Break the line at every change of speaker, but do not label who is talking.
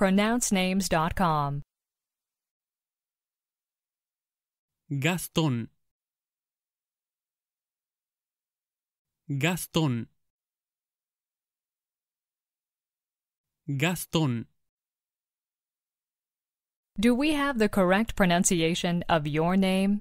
pronouncenames.com.
Gaston. Gaston. Gaston.
Do we have the correct pronunciation of your name?